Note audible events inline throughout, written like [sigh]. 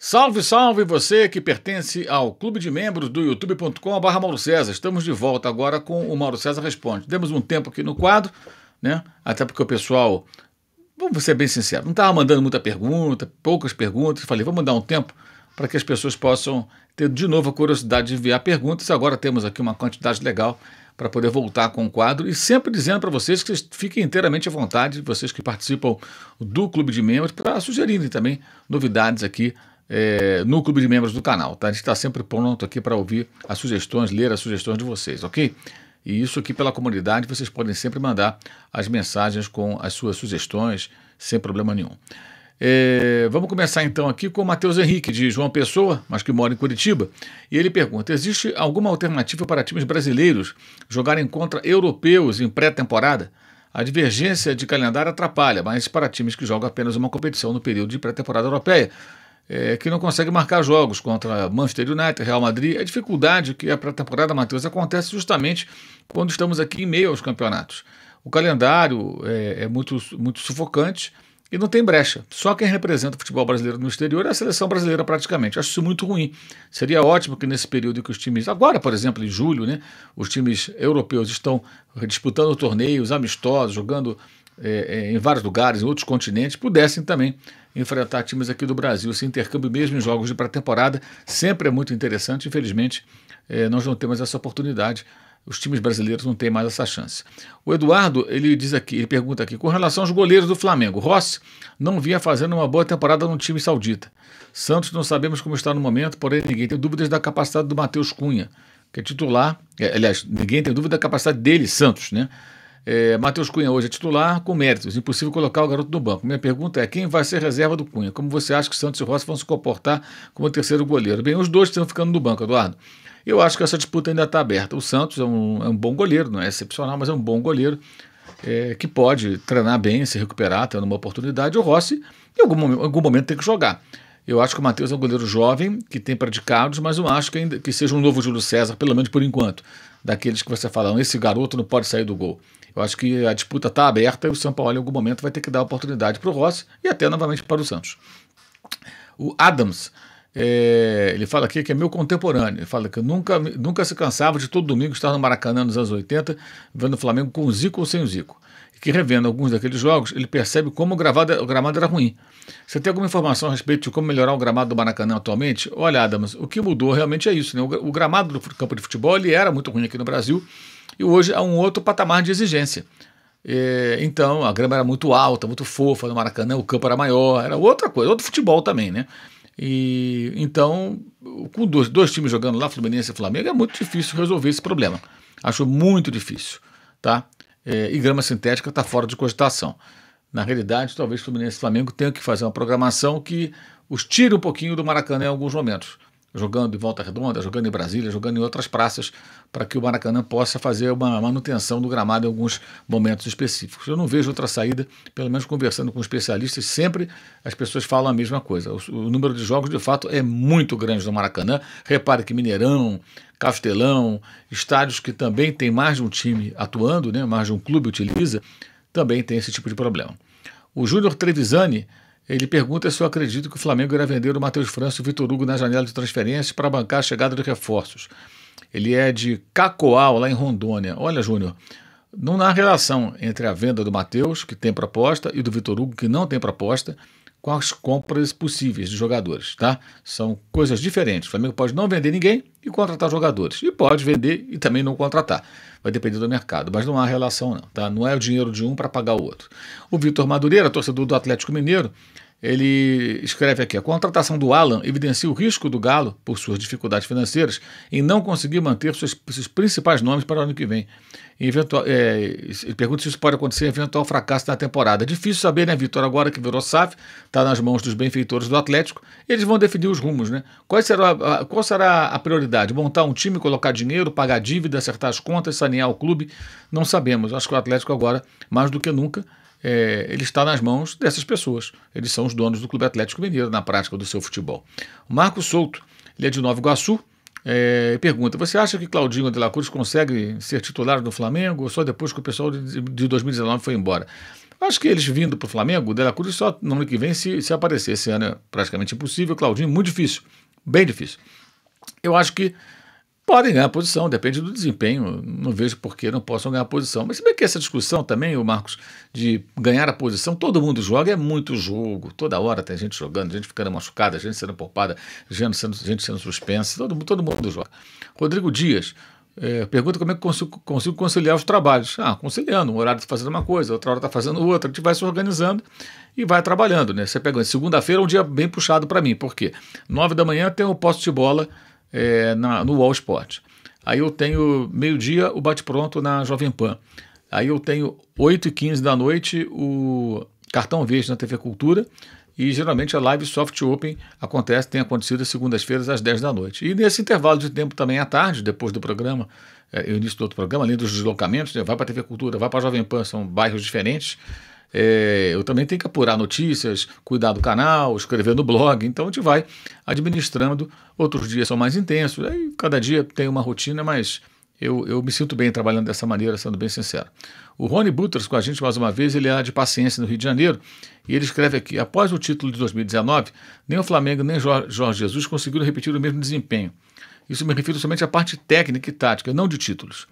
Salve, salve você que pertence ao clube de membros do youtube.com.br Mauro César. Estamos de volta agora com o Mauro César Responde. Demos um tempo aqui no quadro, né? Até porque o pessoal, vamos ser bem sincero, não estava mandando muita pergunta, poucas perguntas. Falei, vamos dar um tempo para que as pessoas possam ter de novo a curiosidade de enviar perguntas. Agora temos aqui uma quantidade legal para poder voltar com o quadro e sempre dizendo para vocês que fiquem inteiramente à vontade, vocês que participam do clube de membros, para sugerirem também novidades aqui é, no clube de membros do canal, tá? A gente está sempre pronto aqui para ouvir as sugestões, ler as sugestões de vocês, ok? E isso aqui pela comunidade, vocês podem sempre mandar as mensagens com as suas sugestões, sem problema nenhum. É, vamos começar então aqui com o Matheus Henrique, de João Pessoa, mas que mora em Curitiba. E ele pergunta: existe alguma alternativa para times brasileiros jogarem contra europeus em pré-temporada? A divergência de calendário atrapalha, mas para times que jogam apenas uma competição no período de pré-temporada europeia, é, que não consegue marcar jogos contra Manchester United, Real Madrid. A é dificuldade que é para a temporada, Matheus, acontece justamente quando estamos aqui em meio aos campeonatos. O calendário é, é muito, muito sufocante e não tem brecha. Só quem representa o futebol brasileiro no exterior é a seleção brasileira praticamente. Acho isso muito ruim. Seria ótimo que nesse período que os times, agora, por exemplo, em julho, né, os times europeus estão disputando torneios amistosos, jogando é, é em vários lugares, em outros continentes, pudessem também enfrentar times aqui do Brasil. Esse intercâmbio mesmo em jogos de pré-temporada sempre é muito interessante. Infelizmente, eh, nós não temos essa oportunidade. Os times brasileiros não têm mais essa chance. O Eduardo, ele diz aqui, ele pergunta aqui, com relação aos goleiros do Flamengo, Rossi não vinha fazendo uma boa temporada no time saudita. Santos não sabemos como está no momento, porém ninguém tem dúvidas da capacidade do Matheus Cunha, que é titular, é, aliás, ninguém tem dúvida da capacidade dele, Santos, né? É, Matheus Cunha hoje é titular com méritos. Impossível colocar o garoto no banco. Minha pergunta é: quem vai ser reserva do Cunha? Como você acha que Santos e Rossi vão se comportar como terceiro goleiro? Bem, os dois estão ficando no banco, Eduardo. Eu acho que essa disputa ainda está aberta. O Santos é um, é um, bom goleiro, não é excepcional, mas é um bom goleiro é, que pode treinar bem, se recuperar, tendo uma oportunidade. O Rossi, em algum, em algum momento, tem que jogar. Eu acho que o Matheus é um goleiro jovem, que tem praticados, mas não acho que, ainda, que seja um novo Júlio César, pelo menos por enquanto daqueles que você fala, esse garoto não pode sair do gol. Eu acho que a disputa está aberta e o São Paulo em algum momento vai ter que dar oportunidade para o Rossi e até novamente para o Santos. O Adams, é, ele fala aqui que é meu contemporâneo. Ele fala que nunca, nunca se cansava de todo domingo estar no Maracanã nos anos 80, vendo o Flamengo com o Zico ou sem o Zico que revendo alguns daqueles jogos, ele percebe como o, gravado, o gramado era ruim. Você tem alguma informação a respeito de como melhorar o gramado do Maracanã atualmente? Olha, Adams, o que mudou realmente é isso. Né? O, gramado do campo de futebol ele era muito ruim aqui no Brasil e hoje é um outro patamar de exigência. É, então, a grama era muito alta, muito fofa no Maracanã, o campo era maior, era outra coisa, outro futebol também, né? E, então, com dois, dois times jogando lá, Fluminense e Flamengo, é muito difícil resolver esse problema. Acho muito difícil, tá? é, e grama sintética está fora de cogitação. Na realidade, talvez Fluminense e Flamengo tenham que fazer uma programação que os tire um pouquinho do Maracanã em alguns momentos jogando em Volta Redonda, jogando em Brasília, jogando em outras praças, para que o Maracanã possa fazer uma manutenção do gramado em alguns momentos específicos. Eu não vejo outra saída, pelo menos conversando com especialistas, sempre as pessoas falam a mesma coisa. O, o número de jogos, de fato, é muito grande no Maracanã. Repare que Mineirão, Castelão, estádios que também tem mais de um time atuando, né, mais de um clube utiliza, também tem esse tipo de problema. O Júnior Trevisani ele pergunta se eu acredito que o Flamengo irá vender o Matheus França e o Vitor Hugo na janela de transferência para bancar a chegada de reforços. Ele é de Cacoal, lá em Rondônia. Olha, Júnior, não há relação entre a venda do Matheus, que tem proposta, e do Vitor Hugo, que não tem proposta com as compras possíveis de jogadores, tá? São coisas diferentes. O Flamengo pode não vender ninguém e contratar jogadores. E pode vender e também não contratar. Vai depender do mercado, mas não há relação não, tá? Não é o dinheiro de um para pagar o outro. O Vitor Madureira, torcedor do Atlético Mineiro, ele escreve aqui: a contratação do Alan evidencia o risco do Galo, por suas dificuldades financeiras, em não conseguir manter seus, seus principais nomes para o ano que vem. Eventual, é, ele pergunta se isso pode acontecer em eventual fracasso da temporada. Difícil saber, né, Vitor? Agora que virou SAF, está nas mãos dos benfeitores do Atlético, eles vão definir os rumos, né? Qual será, a, qual será a prioridade? Montar um time, colocar dinheiro, pagar dívida, acertar as contas, sanear o clube? Não sabemos. Acho que o Atlético agora, mais do que nunca, é, ele está nas mãos dessas pessoas. Eles são os donos do Clube Atlético Mineiro na prática do seu futebol. O Marco Souto, ele é de Nova Iguaçu, é, pergunta: Você acha que Claudinho de la Cruz consegue ser titular do Flamengo ou só depois que o pessoal de, de 2019 foi embora? Acho que eles vindo para o Flamengo, o Cruz só no ano que vem se, se aparecer. Esse ano é praticamente impossível, Claudinho, muito difícil, bem difícil. Eu acho que podem ganhar posição, depende do desempenho. Não vejo por que não possam ganhar posição. Mas se bem que essa discussão também, o Marcos, de ganhar a posição, todo mundo joga, é muito jogo. Toda hora tem gente jogando, gente ficando machucada, gente sendo poupada, gente sendo, gente sendo suspensa, todo, todo mundo joga. Rodrigo Dias. É, pergunta como é que consigo, consigo, conciliar os trabalhos. Ah, conciliando, um horário está fazendo uma coisa, outra hora está fazendo outra, a gente vai se organizando e vai trabalhando, né? Você pega segunda-feira é um dia bem puxado para mim, porque nove da manhã tem o posto de bola é, na, no All Sport. Aí eu tenho meio-dia o bate-pronto na Jovem Pan. Aí eu tenho 8 e 15 da noite o Cartão Verde na TV Cultura. E geralmente a Live Soft Open acontece, tem acontecido às segundas-feiras às 10 da noite. E nesse intervalo de tempo também à tarde, depois do programa, é, início do outro programa, além dos deslocamentos, né, vai para a TV Cultura, vai para a Jovem Pan, são bairros diferentes. É, eu também tenho que apurar notícias, cuidar do canal, escrever no blog. Então a gente vai administrando. Outros dias são mais intensos. Aí cada dia tem uma rotina, mas eu, eu me sinto bem trabalhando dessa maneira, sendo bem sincero. O Rony Butters com a gente mais uma vez, ele é de paciência no Rio de Janeiro, e ele escreve aqui: após o título de 2019, nem o Flamengo nem Jorge Jesus conseguiram repetir o mesmo desempenho. Isso me refiro somente à parte técnica e tática, não de títulos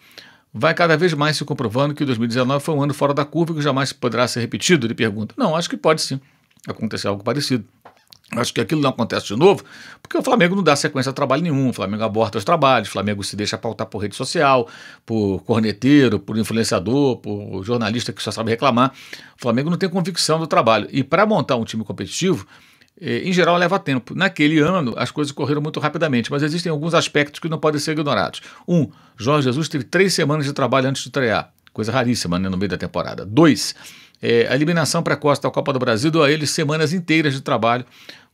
vai cada vez mais se comprovando que 2019 foi um ano fora da curva e que jamais poderá ser repetido? Ele pergunta. Não, acho que pode sim acontecer algo parecido. Acho que aquilo não acontece de novo, porque o Flamengo não dá sequência a trabalho nenhum. O Flamengo aborta os trabalhos, o Flamengo se deixa pautar por rede social, por corneteiro, por influenciador, por jornalista que só sabe reclamar. O Flamengo não tem convicção do trabalho. E para montar um time competitivo, é, em geral leva tempo. Naquele ano, as coisas correram muito rapidamente, mas existem alguns aspectos que não podem ser ignorados. Um, Jorge Jesus teve três semanas de trabalho antes de estrear, coisa raríssima né, no meio da temporada. Dois, é, a eliminação precoce da Copa do Brasil deu a ele semanas inteiras de trabalho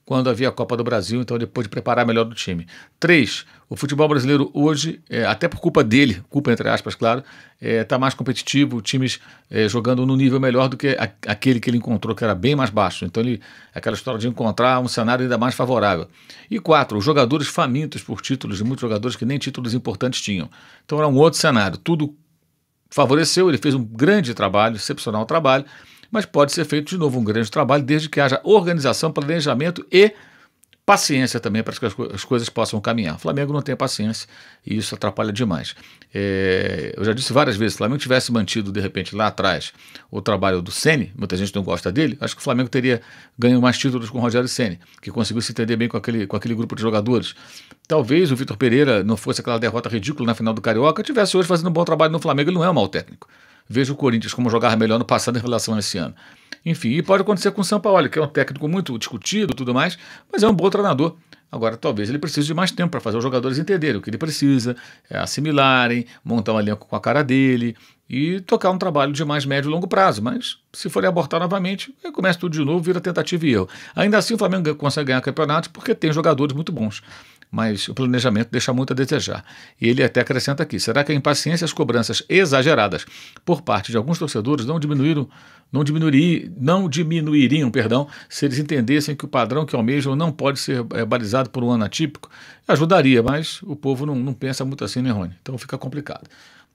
quando havia a Copa do Brasil, então ele pôde preparar melhor do time. Três, o futebol brasileiro hoje, é, até por culpa dele, culpa entre aspas, claro, está é, tá mais competitivo, times é, jogando no nível melhor do que a, aquele que ele encontrou, que era bem mais baixo. Então, ele, aquela história de encontrar um cenário ainda mais favorável. E quatro, os jogadores famintos por títulos, muitos jogadores que nem títulos importantes tinham. Então, era um outro cenário. Tudo favoreceu, ele fez um grande trabalho, excepcional trabalho, mas pode ser feito de novo um grande trabalho, desde que haja organização, planejamento e paciência também para que as, co as coisas possam caminhar. O Flamengo não tem paciência e isso atrapalha demais. É, eu já disse várias vezes, se o Flamengo tivesse mantido de repente lá atrás o trabalho do Ceni, muita gente não gosta dele, acho que o Flamengo teria ganho mais títulos com o Rogério Ceni, que conseguiu se entender bem com aquele, com aquele grupo de jogadores. Talvez o Vitor Pereira não fosse aquela derrota ridícula na final do Carioca, tivesse hoje fazendo um bom trabalho no Flamengo, ele não é um mau técnico. Vejo o Corinthians como jogar melhor no passado em relação a esse ano. Enfim, e pode acontecer com o Sampaoli, que é um técnico muito discutido tudo mais, mas é um bom treinador. Agora, talvez ele precise de mais tempo para fazer os jogadores entenderem o que ele precisa, é, assimilarem, montar um elenco com a cara dele e tocar um trabalho de mais médio e longo prazo. Mas se forem abortar novamente, começa tudo de novo, vira tentativa e erro. Ainda assim, o Flamengo consegue ganhar campeonato porque tem jogadores muito bons mas o planejamento deixa muito a desejar. E ele até acrescenta aqui: será que a impaciência e as cobranças exageradas por parte de alguns torcedores não diminuíram, não não diminuiriam, perdão, se eles entendessem que o padrão que almejam não pode ser é, balizado por um ano atípico? Ajudaria, mas o povo não, não pensa muito assim, né, Rony? Então fica complicado.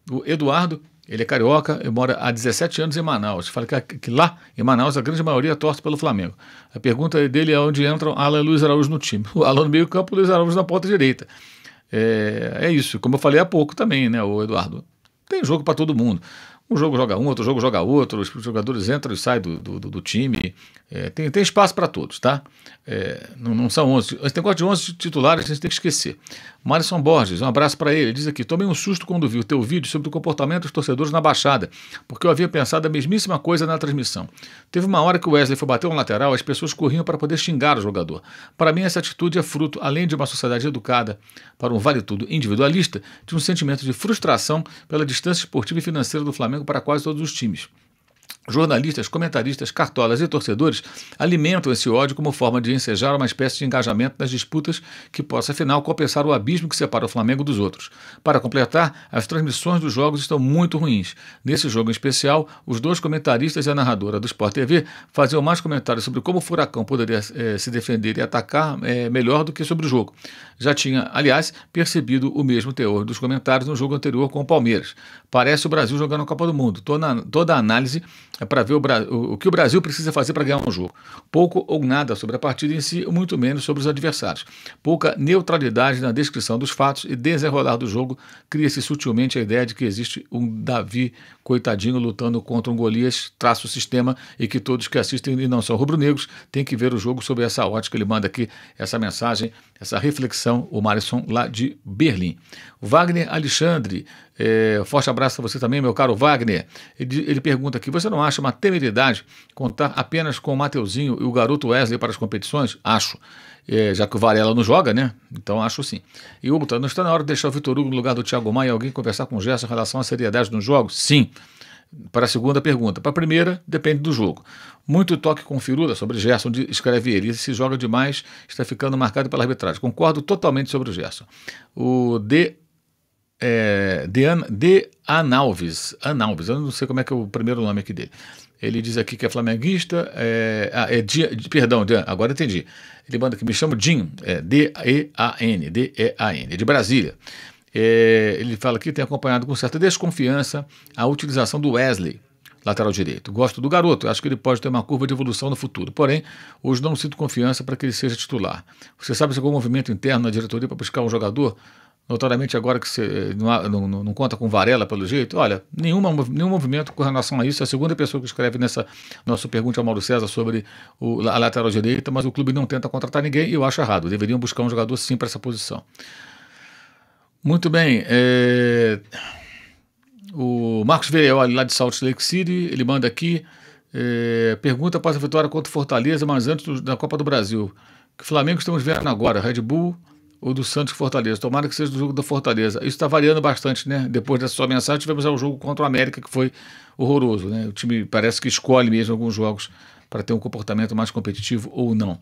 O Eduardo, ele é carioca, ele mora há 17 anos em Manaus. Fala que, que lá, em Manaus, a grande maioria torce pelo Flamengo. A pergunta dele é onde entram Alan e Luiz Araújo no time. O Alan no meio-campo, Luiz Araújo na ponta direita. É, é isso, como eu falei há pouco também, né, o Eduardo? Tem jogo para todo mundo um jogo joga um, outro jogo joga outro, os jogadores entram e saem do, do, do time. É, tem, tem espaço para todos, tá? É, não, não são 11. Esse negócio de 11 titulares a gente tem que esquecer. Marison Borges, um abraço para ele. Diz aqui: tomei um susto quando vi o teu vídeo sobre o comportamento dos torcedores na Baixada, porque eu havia pensado a mesmíssima coisa na transmissão. Teve uma hora que o Wesley foi bater um lateral, as pessoas corriam para poder xingar o jogador. Para mim, essa atitude é fruto, além de uma sociedade educada para um vale-tudo individualista, de um sentimento de frustração pela distância esportiva e financeira do Flamengo para quase todos os times. Jornalistas, comentaristas, cartolas e torcedores alimentam esse ódio como forma de ensejar uma espécie de engajamento nas disputas que possa, afinal, compensar o abismo que separa o Flamengo dos outros. Para completar, as transmissões dos jogos estão muito ruins. Nesse jogo em especial, os dois comentaristas e a narradora do Sport TV faziam mais comentários sobre como o Furacão poderia eh, se defender e atacar eh, melhor do que sobre o jogo. Já tinha, aliás, percebido o mesmo teor dos comentários no jogo anterior com o Palmeiras. Parece o Brasil jogando a Copa do Mundo. toda, toda a análise é para ver o, o, que o Brasil precisa fazer para ganhar um jogo. Pouco ou nada sobre a partida em si, muito menos sobre os adversários. Pouca neutralidade na descrição dos fatos e desenrolar do jogo cria-se sutilmente a ideia de que existe um Davi coitadinho lutando contra um Golias, traça o sistema e que todos que assistem e não são rubro-negros têm que ver o jogo sob essa ótica. Ele manda aqui essa mensagem, essa reflexão, o Marison lá de Berlim. Wagner Alexandre é, forte abraço a você também, meu caro Wagner. Ele, ele, pergunta aqui: você não acha uma temeridade contar apenas com o Mateuzinho e o garoto Wesley para as competições? Acho. É, já que o Varela não joga, né? Então acho sim. E outra, tá, não está na hora de deixar o Vitor Hugo no lugar do Thiago Maia e alguém conversar com o Gerson em relação à seriedade dos jogos? Sim. Para a segunda pergunta. Para a primeira, depende do jogo. Muito toque com firula sobre Gerson, escreve ele. Se joga demais, está ficando marcado pela arbitragem. Concordo totalmente sobre o Gerson. O D é, De Analves, Analves, eu não sei como é que é o primeiro nome aqui dele. Ele diz aqui que é flamenguista, é, ah, é perdão, agora entendi. Ele manda que me chamo Jim, é, D-E-A-N, D-E-A-N, de Brasília. É, ele fala que tem acompanhado com certa desconfiança a utilização do Wesley, lateral direito. Gosto do garoto, acho que ele pode ter uma curva de evolução no futuro. Porém, hoje não sinto confiança para que ele seja titular. Você sabe se algum movimento interno na diretoria para buscar um jogador notoriamente agora que você eh, não, não, não, conta com Varela pelo jeito, olha, nenhuma, nenhum movimento com relação a isso. É a segunda pessoa que escreve nessa nossa pergunta ao é Mauro César sobre o, a lateral direita, mas o clube não tenta contratar ninguém e eu acho errado. Deveriam buscar um jogador sim para essa posição. Muito bem. É... O Marcos Vereoli, lá de Salt Lake City, ele manda aqui. É... Pergunta após a vitória contra o Fortaleza, mas antes do, da Copa do Brasil. Que Flamengo estamos vendo agora? Red Bull ou do Santos Fortaleza. Tomara que seja do jogo da Fortaleza. Isso está variando bastante, né? Depois dessa sua mensagem, tivemos o jogo contra o América, que foi horroroso, né? O time parece que escolhe mesmo alguns jogos para ter um comportamento mais competitivo ou não.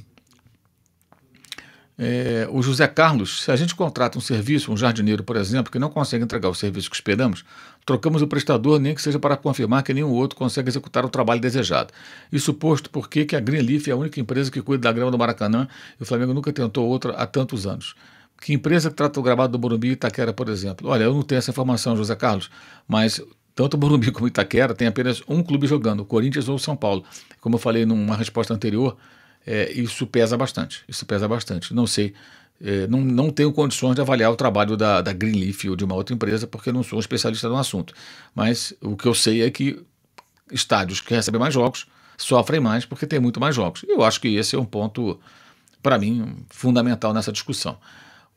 É, o José Carlos, se a gente contrata um serviço, um jardineiro, por exemplo, que não consegue entregar o serviço que esperamos, trocamos o prestador, nem que seja para confirmar que nenhum outro consegue executar o trabalho desejado. Isso posto porque que a Greenleaf é a única empresa que cuida da grama do Maracanã e o Flamengo nunca tentou outra há tantos anos. Que empresa que trata o gramado do Morumbi e Itaquera, por exemplo? Olha, eu não tenho essa informação, José Carlos, mas tanto o Morumbi [laughs] como Itaquera tem apenas um clube jogando, o Corinthians ou o São Paulo. Como eu falei numa resposta anterior, é, isso pesa bastante. Isso pesa bastante. Não sei, é, não, não tenho condições de avaliar o trabalho da, da Greenleaf ou de uma outra empresa, porque não sou um especialista no assunto. Mas o que eu sei é que estádios que recebem mais jogos sofrem mais porque tem muito mais jogos. Eu acho que esse é um ponto, para mim, fundamental nessa discussão.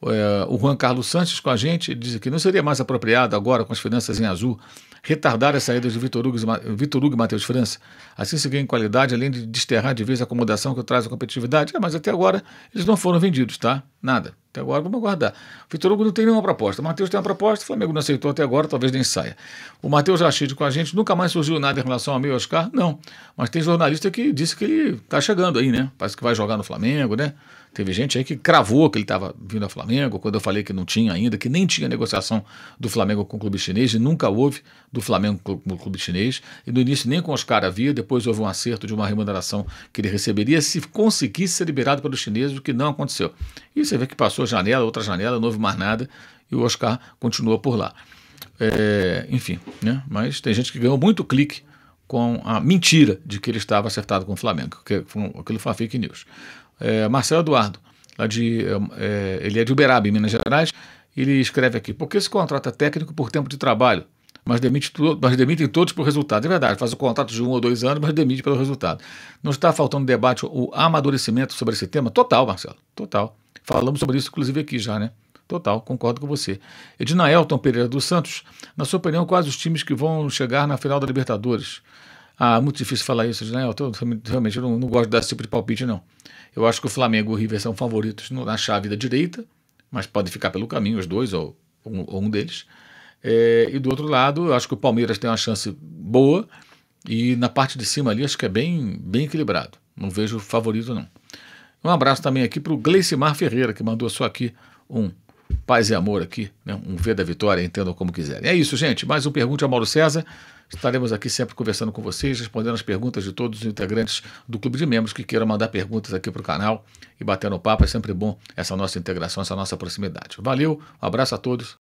É, o Juan Carlos Santos com a gente diz que não seria mais apropriado agora, com as finanças em azul, retardar as saídas de Vitor Hugo, Vitor Hugo e Matheus França. Assim se ganha em qualidade, além de desterrar de vez a acomodação que traz a competitividade. É, mas até agora eles não foram vendidos, tá? Nada. Até agora vamos aguardar. O Vitor Hugo não tem nenhuma proposta. O Matheus tem uma proposta, o Flamengo não aceitou até agora, talvez nem saia. O Matheus Rachid com a gente, nunca mais surgiu nada em relação ao meio Oscar? Não. Mas tem jornalista que disse que ele está chegando aí, né? Parece que vai jogar no Flamengo, né? Teve gente aí que cravou que ele estava vindo ao Flamengo, quando eu falei que não tinha ainda, que nem tinha negociação do Flamengo com o clube chinês, e nunca houve do Flamengo com o clube chinês. E no início nem com Oscar havia, depois houve um acerto de uma remuneração que ele receberia se conseguisse ser liberado pelos chineses, o que não aconteceu. E você vê que passou sua janela, outra janela, não houve mais nada, e o Oscar continua por lá. É, enfim, né? mas tem gente que ganhou muito clique com a mentira de que ele estava acertado com o Flamengo, que aquilo foi uma fake news. É, Marcelo Eduardo, lá de, é, é, ele é de Uberaba, em Minas Gerais, ele escreve aqui, por que se contrata técnico por tempo de trabalho? mas, demite tudo, mas demitem todos por resultado. É verdade, faz o contrato de um ou dois anos, mas demite pelo resultado. Não está faltando debate o amadurecimento sobre esse tema? Total, Marcelo, total. Falamos sobre isso, inclusive, aqui já, né? Total, concordo com você. Ednaelton Pereira dos Santos, na sua opinião, quais os times que vão chegar na final da Libertadores? Ah, muito difícil falar isso, Ednaelton. Realmente, eu não, não gosto de dar esse tipo de palpite, não. Eu acho que o Flamengo e o River são favoritos na chave da direita, mas podem ficar pelo caminho, os dois ou um, ou um deles. É, e do outro lado, eu acho que o Palmeiras tem uma chance boa. E na parte de cima ali, acho que é bem, bem equilibrado. Não vejo favorito, não. Um abraço também aqui para o Gleicimar Ferreira, que mandou só aqui um paz e amor aqui, né? um V da vitória, entendam como quiserem. É isso, gente. Mais um Pergunte a Mauro César. Estaremos aqui sempre conversando com vocês, respondendo as perguntas de todos os integrantes do Clube de Membros que queiram mandar perguntas aqui para o canal e batendo papo. É sempre bom essa nossa integração, essa nossa proximidade. Valeu, um abraço a todos,